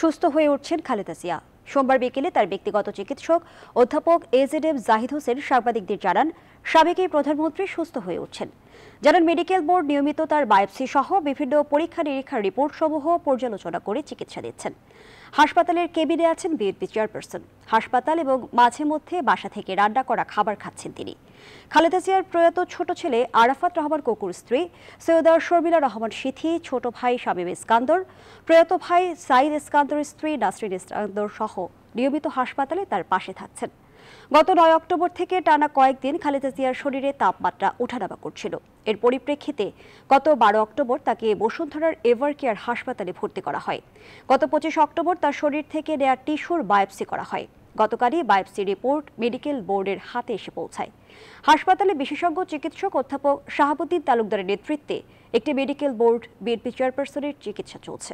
সুস্থ হয়ে উঠছেন খালেদা জিয়া সোমবার বিকেলে তার ব্যক্তিগত চিকিৎসক অধ্যাপক এজেড এফ জাহিদ হোসেন সাংবাদিকদের জানান সাবেকেই প্রধানমন্ত্রী সুস্থ হয়ে উঠছেন জানান মেডিকেল বোর্ড নিয়মিত তার বায়োপসি সহ বিভিন্ন পরীক্ষা নিরীক্ষার রিপোর্ট সমূহ পর্যালোচনা করে চিকিৎসা দিচ্ছেন হাসপাতালের কেবিনে আছেন বিএনপি চেয়ারপারসন হাসপাতাল এবং মাঝে মধ্যে বাসা থেকে রান্না করা খাবার খাচ্ছেন তিনি খালেদা জিয়ার প্রয়াত ছোট ছেলে আরাফাত রহমান কোকুর স্ত্রী সৈয়দা শর্মিলা রহমান সিথি ছোট ভাই শামীম ইস্কান্দর প্রয়াত ভাই সাইদ ইস্কান্দর স্ত্রী নাসরিন ইস্কান্দর সহ নিয়মিত হাসপাতালে তার পাশে থাকছেন গত নয় অক্টোবর থেকে টানা কয়েকদিন খালেদা জিয়ার শরীরে তাপমাত্রা ওঠানামা করছিল এর পরিপ্রেক্ষিতে গত বারো অক্টোবর তাকে বসুন্ধরার এভার কেয়ার হাসপাতালে ভর্তি করা হয় গত পঁচিশ অক্টোবর তার শরীর থেকে নেয়া টিস্যুর বায়োপসি করা হয় গতকালই বায়োপসি রিপোর্ট মেডিকেল বোর্ডের হাতে এসে পৌঁছায় হাসপাতালে বিশেষজ্ঞ চিকিৎসক অধ্যাপক শাহাবুদ্দিন তালুকদারের নেতৃত্বে একটি মেডিকেল বোর্ড বিএনপি চেয়ারপারসনের চিকিৎসা চলছে